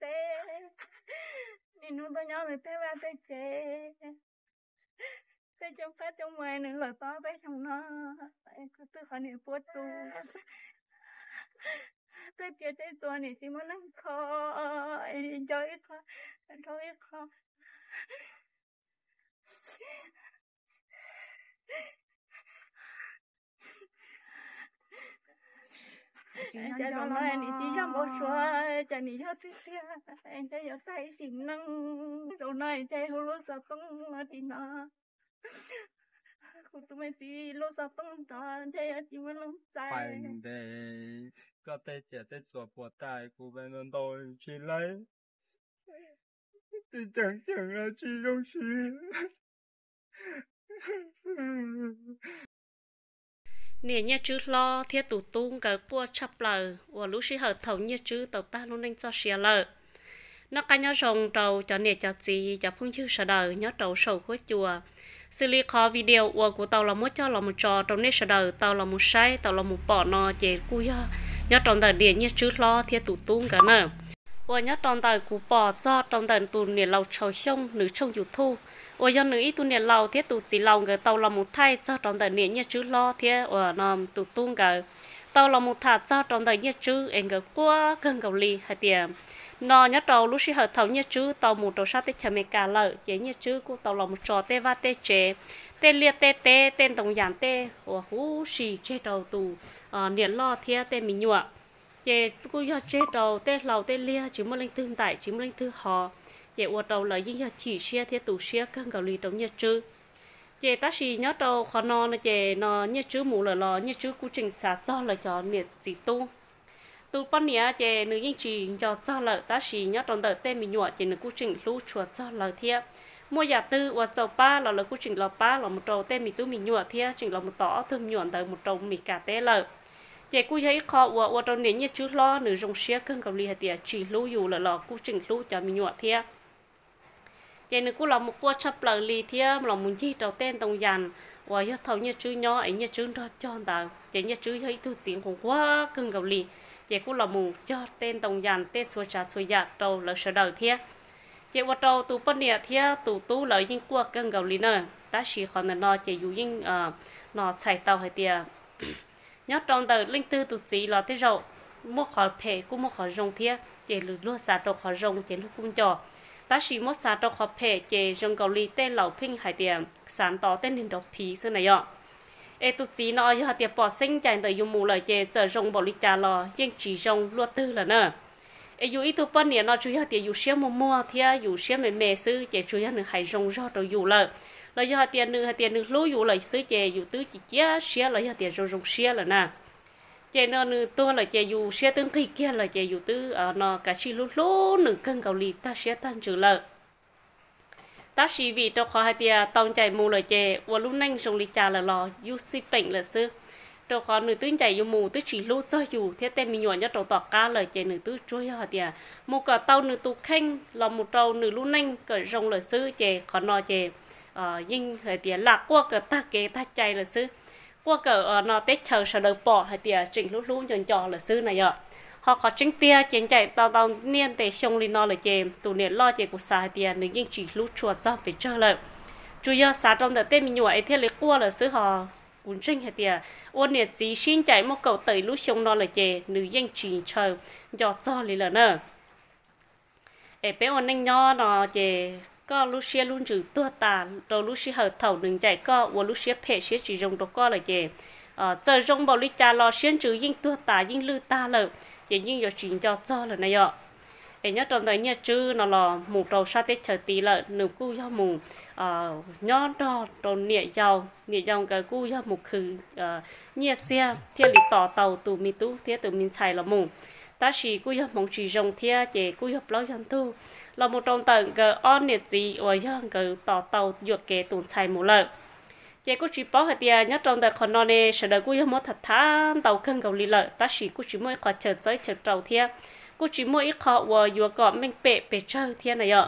te ni nu to nhau te ba te che te trong phát trong ngoài nữa lời to bé trong nó cứ tự khỏi niệm bút tu te che te so ni si mo nan kho enjoy kho enjoy kho cha cho nó anh chỉ cho một số cha nị cho xí xí anh cha cho say xỉn năng rồi này cha hồ lô sa phong mà đi nó cô tụi mình chỉ lô sa phong đó cha chỉ muốn lòng chạy phải để có thể chỉ thế số bộ tài của bên ông tôi chỉ lấy thì chẳng chẳng là chỉ đông xí nè nhà chứ lo thiết tủ tung cả bua chập lờ và lúc sĩ hợp thống nhà chứ tàu ta luôn đánh cho xìa lờ nó cái nhau rồng trầu cho nè cho gì cho phương chư sở đời nhớ trầu sầu khối chùa xử lý khó video của của tàu là muốn cho là một trò trong nét sở đời tàu là một say tàu là một bỏ nò chế cua nhớ trong đời điện nhà chứ lo thiết tủ tung cả nè và nhớ trong đời cú bỏ cho trong đời tù nè lầu trầu sông nữ trông chủ thu ủa dân nữ ít tu nè lâu thế tụ chỉ lòng cái tàu lòng một thay cho trong đời nè như chữ lo thế ủa ờ, nằm tụ tung cái tàu lòng một thả cho trong đời như chữ em cái quá gần cầu ly hay tiền nó nhớ tàu lúc xí hợp thầu như chữ tàu một tàu sát tết chả mẹ cả lợi chế như chữ của tàu lòng một trò tê va tê chế tê liệt tê tê tên tổng giản tê ủa hú xì chế tàu tù ờ, nè lo thế tê mình nhựa chế cũng do chế tàu tê lầu tê lia chỉ một linh thương tại chỉ một linh tư họ chế ô trâu là những nhà chỉ xe thiết tủ xe căng gạo lì trong nhà trư chế ta xì nhớ trâu khó no nó chế nó nhà trư mù là lò nhà trư cú trình xả cho là cho nhiệt gì tu tu bọn nhà chế nữ những chỉ cho cho là ta xì nhớ trong đợt tên mình nhọ chế nữ cú trình lú chùa cho là thiệt mua nhà tư và châu ba là lời cú trình lò ba là một trâu tên mình tu mình nhọ thiệt trình là một tỏ thơm nhọn đời một trâu mình cả té lợ chế cũng thấy khó và và trong nền nhà chú lo nữ dùng xe cưng cầu lì hạt tiền chỉ lưu dù là lò cũng trình lưu cho mình nhọ thia cho nên cũng là một cuộc chấp lời lì thì là muốn chi đầu tên tông dàn và yêu thầu như chú nhỏ ấy như chú đó cho ta chỉ như chú ấy tu diễn cũng quá cưng cầu lì chỉ cũng là muốn cho tên tông dàn tên xua trả xua giả đầu là sở đầu thiệt chỉ bắt đầu từ bên địa thiệt từ tu lợi những cuộc cưng cầu lì nữa ta chỉ còn là nó chỉ dù những ờ, nó chạy tàu hay tiệt nhớ trong tờ linh tư tu chỉ là thế rồi mua khỏi phê cũng mua khỏi rồng thiệt chỉ lừa lúa xả đầu khỏi rồng chỉ lúc cũng trò ta chỉ một sáng đầu họp hệ chế rừng cầu lý tê lão pinh hải tiệm sản tỏ tên hình độc phí xưa này ạ ê tụ chí nó như hạt tiệm bỏ sinh chạy tới dùng mù lời chế chờ dùng bỏ lý trà lò nhưng chỉ dùng lua tư là nè ê dù ý tụ bọn nè nó chú hạt tiệm dù xe mùa mùa thì dù xe mẹ mẹ sư chế chú hạt nữ hải rừng rõ đầu dù lợ lời hạt tiệm nữ hạt tiệm nữ lú dù lời sư chế dù tứ chỉ chế xe lời hạt tiệm dùng rừng là nè chị nó tôi là chị dù xe tương kỳ kia là chị dù tư ở à, nó cả chi lú lú nữ cân cầu lì ta sẽ tăng trưởng lợi ta chỉ vì trong khó hai tia tông chạy mù là chị và lúc nãy dùng lì trà là lò dù xí bệnh là sư trong khó nữ tư chạy dù mù tư chỉ lú cho dù thế tem mình nhỏ nhất trong tọa ca là chị nữ tư trôi hai tia một cả tàu nữ tu khanh là một trâu nữ lúc nãy cỡ rồng là sư chị khó nò chị ờ nhưng hai tia lạc qua cả ta kế ta chạy là sư qua cỡ ờ, nó tết chờ sợ đầu bỏ hay tiệt chỉnh lúc lúc chọn chọn là sư này ạ họ có chính tia chiến chạy tao tao niên tề xong lên nó là chè tụ niên lo chè của xa tiền nên nhưng chỉ lúc chùa cho phải cho lợi chủ yếu xã trong đợt tết mình nhụa ấy thế lấy qua là sư họ cuốn trinh hay tiệt ôn niên chỉ xin chạy một cầu tới lúc xong nó là chè nữ nhưng chỉ chờ cho cho lên là nữa ấy bé ôn anh nho nó chè có lúc xia luôn chữ tua tà rồi lúc xia hở thầu đừng chạy có và lúc xia phê xia chỉ dùng đồ có là gì ờ giờ dùng bảo lý cha lo xuyên chữ yên tua tà yên lư ta lợ chỉ yên giờ chuyện cho cho là này ạ em nhớ trong thời nhớ chứ nó là mù đầu sa tết chờ tí lợ nụ cu do mù ờ nhớ đó đầu nhẹ giàu nhẹ giàu cái cu do mù khử ờ nhẹ xe thiên lý tỏ tàu tù mi tú thế tù mình chạy là mù ta chỉ cú nhập mong chỉ rồng thia chế cú nhập lâu dần tu là một trong tầng gờ on nhiệt gì và dân gờ tỏ tàu dược kế tồn xài một lần. chế cú chỉ bảo hệ tiền nhất trong tầng còn non này sẽ đời cú nhập một thật thà tàu cân cầu lý lợi ta chỉ cú chỉ mới có chờ giới chờ tàu thia cú chỉ mỗi khó và dược gọi mình bệ bệ chơi thia này ạ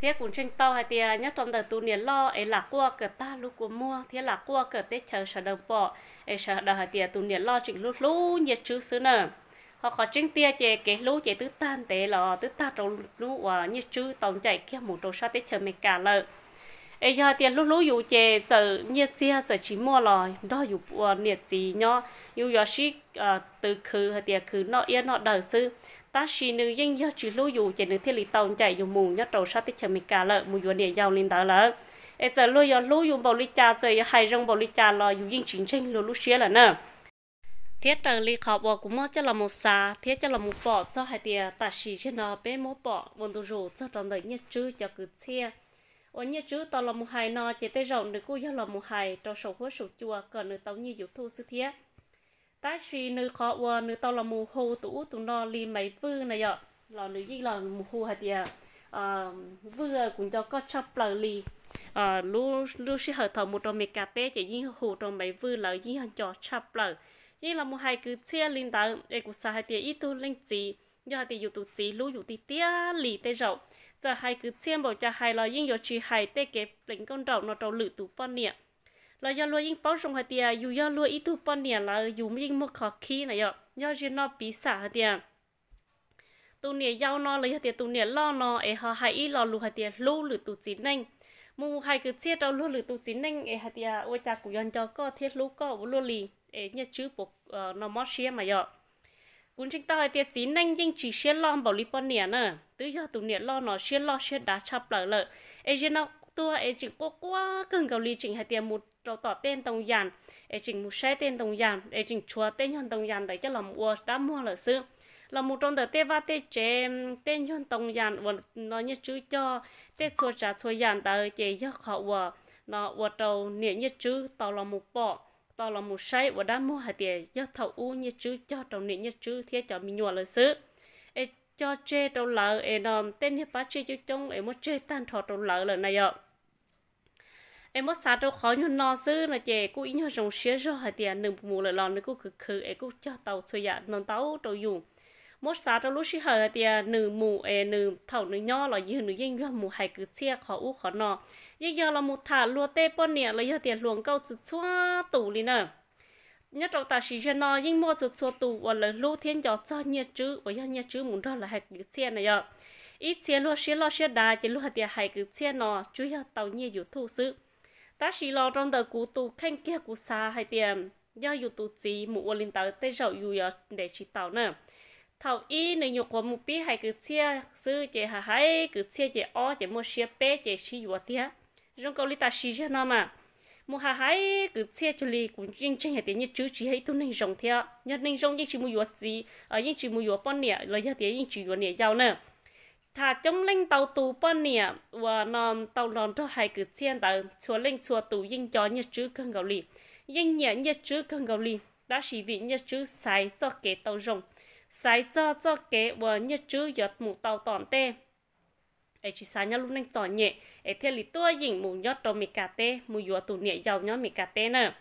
thế cũng tranh tao hay tiền à, nhất trong đời tu niên lo ấy là qua cửa ta lúc của mua thế là qua cửa tết chờ sở đồng bỏ ấy sở đời hay tiền à, tu niên lo chỉnh lúc lú nhiệt chứ xứ nè họ có chính tia chè cái lú chế tứ tan tế là tứ ta trong lú và nhiệt chứ tổng chạy kia một đồ sa tết chờ mệt cả lợi ấy giờ tiền lúc lúc dù chè giờ nhiệt chia giờ chỉ mua rồi đó dù nhiệt gì nhó dù giờ ship à, từ khứ hay tiền khứ nọ yên nọ đời xưa ta chỉ nữ dân do chỉ lưu dụ chỉ nữ thiết lý tàu chạy dùng mù nhất trầu sát tích chờ mình cả lợ mù dù địa giàu lên tờ lợ e giờ lưu do lưu dù bảo lý cha giờ hai rong bảo lý cha lo dù dân chính tranh lưu lưu xía là nè thiết trợ lý khó bỏ cũng mơ cho là một xa thiết cho là một bỏ cho hai tia ta chỉ cho nó bé mốt bỏ vốn tu rủ cho trong đời nhất chứ cho cứ xe ở nhất chứ tao là một hài nò chế tới rộng được cô do là một hài cho sổ hứa sổ chùa còn nữa tàu như dù thu sư thiết ta chỉ nữ khó vợ nữ tao là mù hô tủ tủ nó li mấy vư này ạ là nữ gì là mù hô hạt gì à vừa cũng cho có chấp lời li à lu lu sẽ hợp thầu một trong mấy cà tê chỉ như hồ trong mấy vư là gì hàng cho chấp lời như là một hai cứ chia linh tạo để cũng sao hai tiền ít tu linh gì giờ thì dùng tu trí, lu dùng tí tia li tê rộng giờ hai cứ chia bảo cho hai lo nhưng giờ chỉ hai tê kẹp lĩnh con rộng nó trâu lử tu bao niệm là do luôn yên bao rộng hạt tiệt, dù do luôn ít thu bao nè, là dù mới yên mua khó khí này ạ do gì nó bị xả hạt tiệt, tụ nè giao nó lấy hạt tiệt tụ nè lo nó ấy họ hay ít lo lu hạt tiệt, lu lử tụ chín anh mu hay cứ chết đâu lu lử tụ chín anh e ấy hạt tiền ôi cha của dân cho có thiết lú có bố luôn lì ấy nhớ chữ bộ nó mót xe mà ạ cũng chính tao hạt tiệt chín anh nhưng chỉ xe lo bảo lý bao nè, nữa tứ giờ tụ nè lo nó xe lo xe đá chập lợ lợ ấy e nó tua ấy chỉnh quá quá cần cầu lý chỉnh hai tiền một trâu tỏ tên tổng giàn ấy chỉnh một xe tên tổng giàn ấy chỉnh chúa tên hơn tổng giàn đấy chắc là mua đã mua là sự là một trong tờ tê va tê chế tên hơn tổng giàn và nó như chữ cho tê xua trả xua giàn tờ chế do họ và nó và trâu niệm như chữ tàu là một bỏ tàu là một xe và đã mua hai tiền do thầu u như chữ cho trâu niệm như chữ thế cho mình nhua là sự cho chê đầu lợ em um, tên hiệp bá chê cho chung em muốn chê tan thọ đầu lợ lần này ạ em muốn sát đâu khó như nò sư là chè cô ý nhớ rồng xía rồi hạt tiền đừng mù lại lòn nữa cô cực khử em cô cho tàu xôi dạ non tàu đầu dùng một sát đâu lúc xí hờ tiền nửa mù em nửa thầu nửa nhò là dư nửa dinh nho mù hai cứ chia khó u khó nọ giờ là một thả lúa tê bón nè là giờ tiền luồng câu chút xóa tủ đi nè nhất trong ta chỉ cho nó nhưng mua chút chút tụ, và là lô thiên cho cho nhiệt chứ và do nhiệt chứ muốn đó là hai cái xe này ạ ít xe lo xe lo xe đà chỉ lúc hạt địa hai cái xe nó chú cho tàu nhiệt dù thu sự ta chỉ lo trong đời cú tù khanh kia cú xa hai tiền do dù tù gì mụ lên tàu tây rậu dù để chỉ tàu nữa thầu y nên nhục của một bí hai cứ chia sư chị hà hai cứ chia chị o chị mua chia bé chị chi vừa tiền, trong câu lý ta xí cho nó mà mua hà hái cứ xe cho lì cũng riêng trên hệ tiền như chữ chỉ hay tu nên rong theo nhân nên rong nhưng chỉ mua yuột gì ở ờ, nhưng chỉ mua yuột bao nè lời gia tiền nhưng chỉ yuột nè giàu nè thà trong linh tàu tù bao nè và nằm tàu nằm cho hai cứ xe tàu chùa linh chùa tù nhưng cho như chữ cân gạo lì nhưng nhẹ như chữ cân gạo lì đã chỉ vì như chữ sai cho kế tàu rong, sai cho cho kế và như chữ yuột mù tàu toàn tê ai chỉ sáng nhau lúc nãy chọn nhẹ ai theo lý tua dình mù nhót trong mì cà tê mù dùa tụ nhẹ giàu nhót mì cà tê nè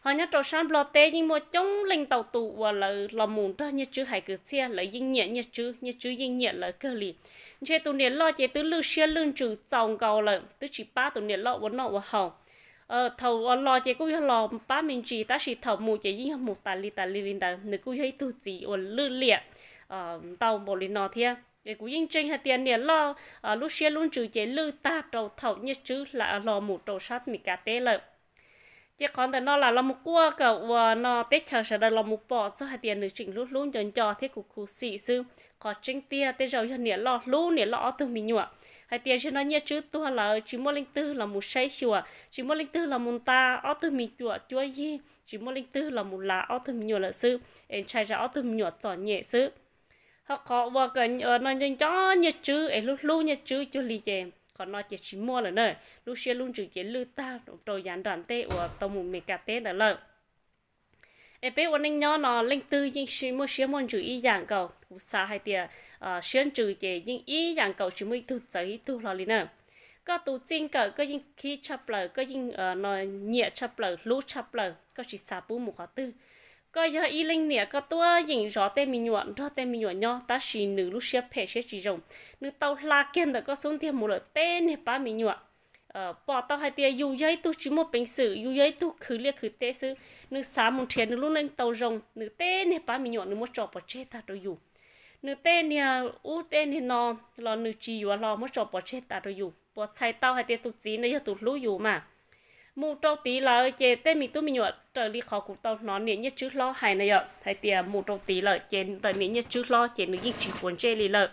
họ nhớ trò sáng bò tê nhưng mà chống linh tàu tụ và là là mùn ra như chứ hải cứ xe là dinh nhẹ như chữ như chữ dinh nhẹ là cơ lì chơi tụ nhẹ lo chơi tứ lư xe lưng chữ chồng cầu là tứ chỉ ba tụ nhẹ lo vốn nọ và hồng ờ thầu lo chơi cũng lo ba mình chỉ ta chỉ thầu mù chơi dinh một tà li tà li linh tà nếu cũng hay tu chỉ và lư liệt ờ tàu bò linh nọ thiệt cái cũng yên trình hạt tiền nè lo ở ờ, lúc xe luôn chữ chế lư ta đầu thầu như chữ là lò một đầu sát mì cà tê lợi chỉ còn tại nó là lo một cua cả ờ, nó tết chờ sẽ là lo một bò cho hạt tiền được chỉnh lúc luôn chọn cho thế cục cụ sĩ sư có chính tia tết giàu cho nè lo luôn nè lo từ mình nhựa hạt tiền cho nó như chữ tua là chỉ mua linh tư là một say chùa chỉ mua linh tư là một ta ở từ mình chùa chúa gì chỉ mua linh tư là một lá ở từ mình nhựa là sư em trai ra ở từ mình nhựa chọn nhẹ sư họ có vợ cả ở nó nhân cho nhật chữ ấy lúc lúc nhật chữ cho lì chèm còn nó chỉ chỉ mua là nơi lúc xưa luôn chữ chỉ lư ta đồ dán đàn tê của tàu mù mì cà tê là lợi ấy bé của anh nhỏ nó linh tư nhưng chỉ mua xưa mua chữ y dạng cầu cũng xa hay tiề ờ, xuyên chữ chỉ nhưng y dạng cầu chỉ mới thu giấy thu lo lì nơi có tụ chinh cầu có những khi chập lở có nhưng ờ, nó nhẹ chập lở lũ chập lở có chỉ xả bù một khó tư có giờ y linh nè có tua nhìn rõ tên mình nhuận rõ tên mình nhuận nhau ta chỉ nữ lúc xếp phê xếp chỉ rồng nữ tàu la kiên đã có xuống thêm một lợi tên nè mình nhuận ờ, bỏ tao hai tia dù giấy tu chỉ một bình sử dù giấy tu khử liệt khử tê sư nữ xá một thiệt nữ lúc lên tàu rồng nữ tên nè mình nhuận nữ một trò bỏ chết ta đâu dù nữ tên nè u tên nè nó lo nữ chỉ dù lo một trò bỏ chết ta đâu dù bỏ chạy tao hai tia tu chỉ nữa giờ tu lú dù mà mù trâu tí là chè tê mình tu mình nhọ trở đi khó cũng tàu nó nè nhất chứ lo hay này ạ thay tiền mù trâu tí là chè tờ nè nhất chứ lo chè nó dịch chỉ cuốn chè lì lợ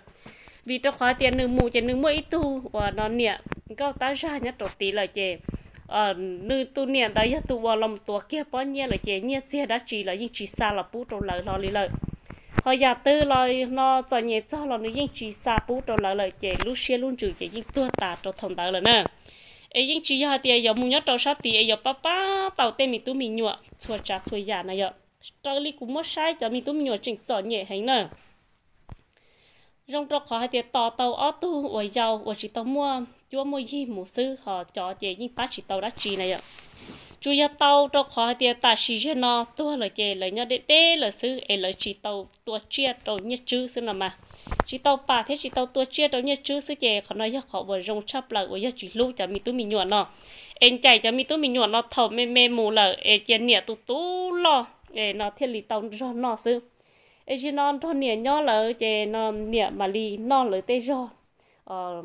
vì trong khóa tiền nửa mù chè nửa mỗi tu và nó nè cao tá ra nhất trâu tí là chè ờ nửa tu nè đó nhất tu vào lòng tua kia bao nhiêu là chè nhiêu chè đã chỉ là dịch chỉ xa là bút trâu lợ lo lì lợ họ giả tư lời nó cho nhẹ cho là nó dịch chỉ xa bút trâu lợ lợ chè lúc xia luôn chữ chè dịch tua tà trâu thông tờ là nè ấy những chỉ họ thì giờ mua nhớ trâu sát thì giờ papa tàu tên mình tụi mình nhựa chua chả chua giả này giờ trâu li cũng mất sai cho mình tụi mình nhựa chỉnh trọ nhẹ hành nè trong trâu thì tàu tàu ô tô ở giàu ở chỉ tàu mua chúa mua gì mua sư họ cho chị những bác chỉ tàu đã chỉ này giờ chú ya tàu cho khó thì ta chỉ cho nó tua là chè là nhớ để để là sư ấy là chỉ tàu tua chia tàu nhất chứ sư nào mà chỉ tàu bà thế chỉ tàu tua chia tàu nhất chứ sư chè khó nói khó bởi rong chắp là bởi chỉ lú cho mình tôi mình nhuận nó em chạy cho mình tôi mình nhuận nó thầu mê mê mù là em chè nhẹ tu tu lo em nó thiên lý tàu cho nó sư em chỉ non thôi nhẹ nhó là chè nó nhẹ mà lì non là tê rồi ờ,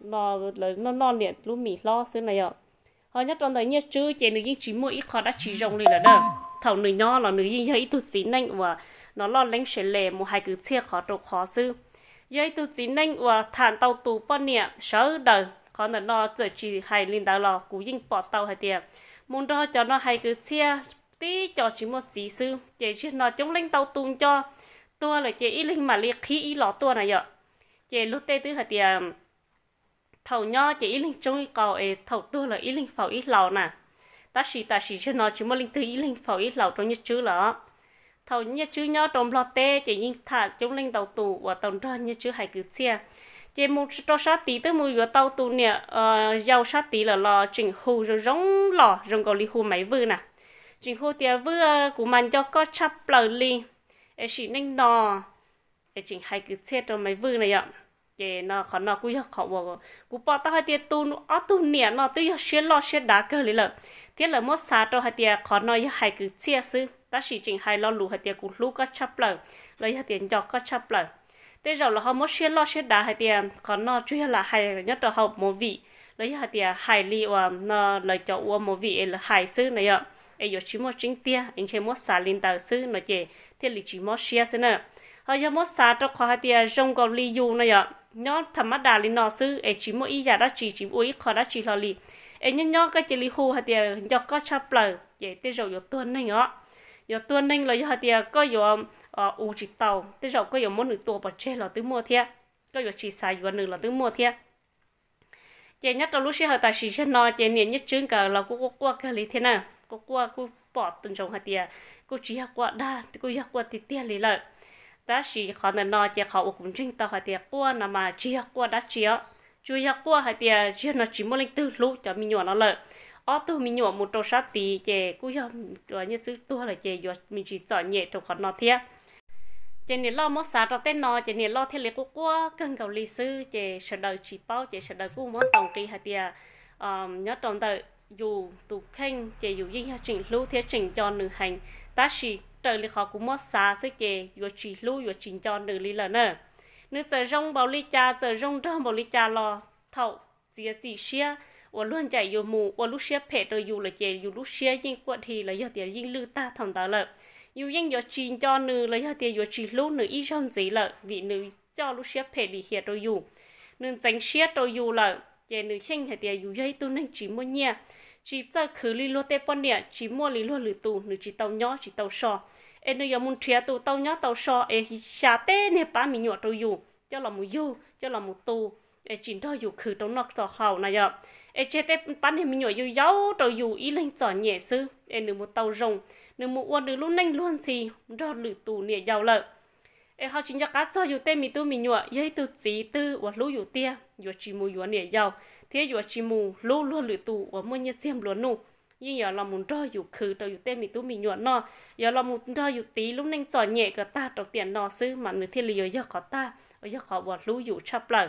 nó là nó nó nhẹ lúc mi lo sư này ạ hồi nhất trong đấy nhớ chứ chị nữ chỉ mỗi ít khó đã chỉ rộng lên là đỡ thầu nữ nho là nữ yên thấy tụt chín nanh và nó lo lánh sẽ lề một hai cứ chia khó độ khó sư dây tụt chín nanh và thản tàu tù bao nè sớ đời khó là nó giờ chỉ hai linh đạo lò cú yên bỏ tàu hai tiền. muốn đó cho nó hai cứ chia tí cho chỉ một chỉ sư chị chỉ nó chống lãnh tàu tung cho tua là chị ít linh mà liệt khí ít lọ tua này vậy chị lúc tê tứ hai tiền thầu nho chỉ ý linh trong cầu ấy thầu tua là ý linh phẩu ít lầu nè ta chỉ ta chỉ cho nó chỉ một linh tư ý linh phẩu ít lầu trong nhất chữ lọ thầu nhất chữ nho trong lọ tê chỉ nhìn thả trong linh đầu tù và tàu ra nhất chữ hải cứ chia chỉ một cho sát tí tới mùi vừa tàu tù nè ờ, giàu sát tí là lò chỉnh hù rồi giống lò rồi còn li hù máy vư nè chỉnh hù tia vư ờ, của mình cho có chắp lời li chỉ nên đò chỉ hải cứ chia trong máy vư này ạ chế nó khó nó cũng khó vô, cú bỏ tao hai tiệt tu ở tu nè nó tôi xé lo xé đá cơ lý lợ thế là mốt xa cho hai tiệt khó nó hay cứ chia sư ta chỉ chỉnh hay lo lù hai tiệt cũng lù có chấp lợ lấy hai tiệt cho có chấp lợ thế rồi là họ mốt xé lo xé đá hai tiệt khó nó chủ là hay nhất là học một vị lấy hai tiệt hai li và nó lấy cho uo một vị là hai sư ờ, này ạ ấy giờ chỉ mốt chính tia anh chỉ mốt xa linh tàu sư nó chế thế là chỉ mốt xé sư nữa họ giờ mốt xa cho khoa hai tiệt rong cầu li du này ạ nhó thầm mắt đà lên nọ sư ấy chỉ mỗi ý giả đã chỉ chỉ mỗi khó đã chỉ lo lì ấy nhớ nhó cái chỉ lì hù hạt tiền nhớ có chắp lờ để tới rồi yếu tuần này nhó yếu tuần này là hạt tiền có yếu ở u chỉ tàu tới rồi có yếu một nửa tuổi bọt chê là tứ mua thiệt có yếu chỉ xài yếu nửa là tứ mua thiệt chị nhất trong lúc xí hợp tài xí chân nó chị niệm nhất chứng cả là cô cô qua cái lý thế nào cô qua cô bỏ từng chồng hạt tiền cô chỉ học qua đa cô học qua thì tiền lý lợi ta chỉ khó nên nó chỉ khó cũng chính tao hay tiệt qua nằm mà chỉ học qua đã chỉ á chú học qua hay tiệt chỉ nó chỉ một lên tư lúc cho mình nhỏ nó lợi ở tu mình nhỏ một trâu sát tí chè cú học rồi như thứ tu là chè rồi mình chỉ chọn nhẹ trong khó nó thiệt chè này lo mất sát trong tên nó chè này lo thiên lấy của qua cần cầu lý sư chè sợ đời chỉ bao chè sợ đời cú muốn tổng kỳ hay tiệt nhớ trong đời dù tụ khanh chè dù dinh trình lưu thiết trình cho nữ hành ta chỉ trở lì khó cũng mất xa sức chè yo chỉ lưu yo chính cho nữ lì lần nè nữ trở rong bảo lì cha trở rong rong bảo lì cha lo thầu chia chỉ xia và luôn chạy yo mù và lúc xia phe rồi dù là chè yo lúc quật thì là tiền yo tiền ยิ่ง lư ta thầm ta lợ yo ยิ่ง yo chính cho nữ là yo tiền yo chỉ lưu nữ y rong gì lợ vì nữ cho lúc xia phe lì hiệt rồi dù nữ tránh xia rồi dù lợ chè nữ chênh hay tiền dù dây tu nên chỉ mua nhia chỉ cho khử lý lô tế bọn nè chỉ mua lý lô lử tù nữ chỉ tàu nhỏ chỉ tàu sò em nữ yếm muốn chia tù tàu nhỏ tàu sò em xả tế nè ba mình nhỏ tàu dù cho là một dù cho là một tù em chỉ thôi dù khử tàu nọ tàu hào này ạ em chế tế bán thì mình nhỏ dù giấu tàu dù ý lên trò nhẹ sư em nữ một tàu rồng nữ một uôn nữ luôn nhanh luôn gì đó lử tù nè giàu lợi em họ chính cho cá cho dù tế mình tu mình nhỏ dây tu chỉ tư và lú dù tia dù chỉ mua dù nè giàu thế giờ chỉ mu lú lú lử tu và mua nhiệt xem luôn nu nhưng giờ là muốn đo dù khử đo dù tên mình tu mình nhuận nọ giờ là muốn đo dù tí lúc nên giỏi nhẹ cả ta đọc tiền nọ sư mà người thiên lý giờ giờ có ta giờ họ bỏ lú dù chập lại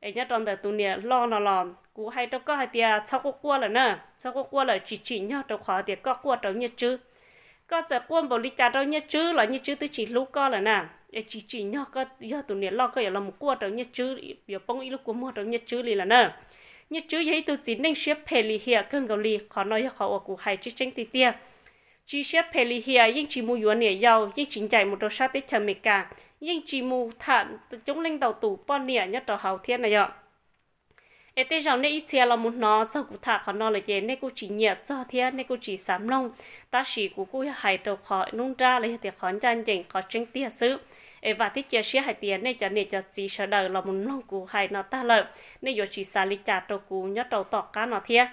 ấy nhá trong đời tu nè lo nọ lò cú hay tao có hay tia sau có qua là nè sau có qua là chỉ chỉ nhau tao khó tia có qua tao nhiệt chứ có giờ quân bảo lý trả đâu nhá chứ là như chứ tôi chỉ lúc co là nè để chỉ chỉ nhau có giờ tụi này lo coi là một quân đâu nhá chứ giờ bông ít lúc của mua đâu nhá chứ là nè nhá chứ vậy tôi chỉ nên xếp phe lì hiệp cưng gạo lì khó nói khó ở cụ hay chứ tranh tì tia chỉ xếp phe lì hiệp nhưng chỉ mua yuan nè giàu nhưng chỉ chạy một đầu sát tết chờ mệt cả nhưng chỉ mua thản chống lên đầu tủ bon nè nhất đầu hào thiên này ạ ê tê rằng nên ít xe là một nó cho cụ thả khó nó là gì nên cụ chỉ nhiệt cho thế nên cụ chỉ sám nông ta chỉ cụ cụ hại đầu khó nung ra lấy thì khó chân chỉnh khó tranh tiền sứ ê và thiết chia sẻ hai tiền nên cho nên cho chỉ sợ đời là một nông cụ hại nó ta lợi nên giờ chỉ xả lý trả đầu cụ nhớ đầu tọt cá nó thế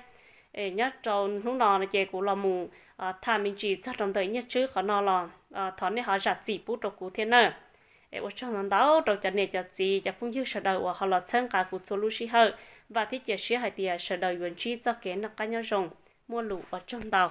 ê nhớ đầu lúc nó là gì cụ là mù ờ, thà mình chỉ cho trong thời nhất chứ khó nó là ờ, thọ nên họ giặt chỉ bút đầu cụ thế nào ê ô cho nó đâu đầu cho này cho chị cho phong chiếu sờ đầu và họ lọt chân cả cuộc số lúc xí hậu và thiết chế sĩ hai tiền sờ đầu vẫn chi cho kế nó cá nhau rồng mua lũ ở trong đầu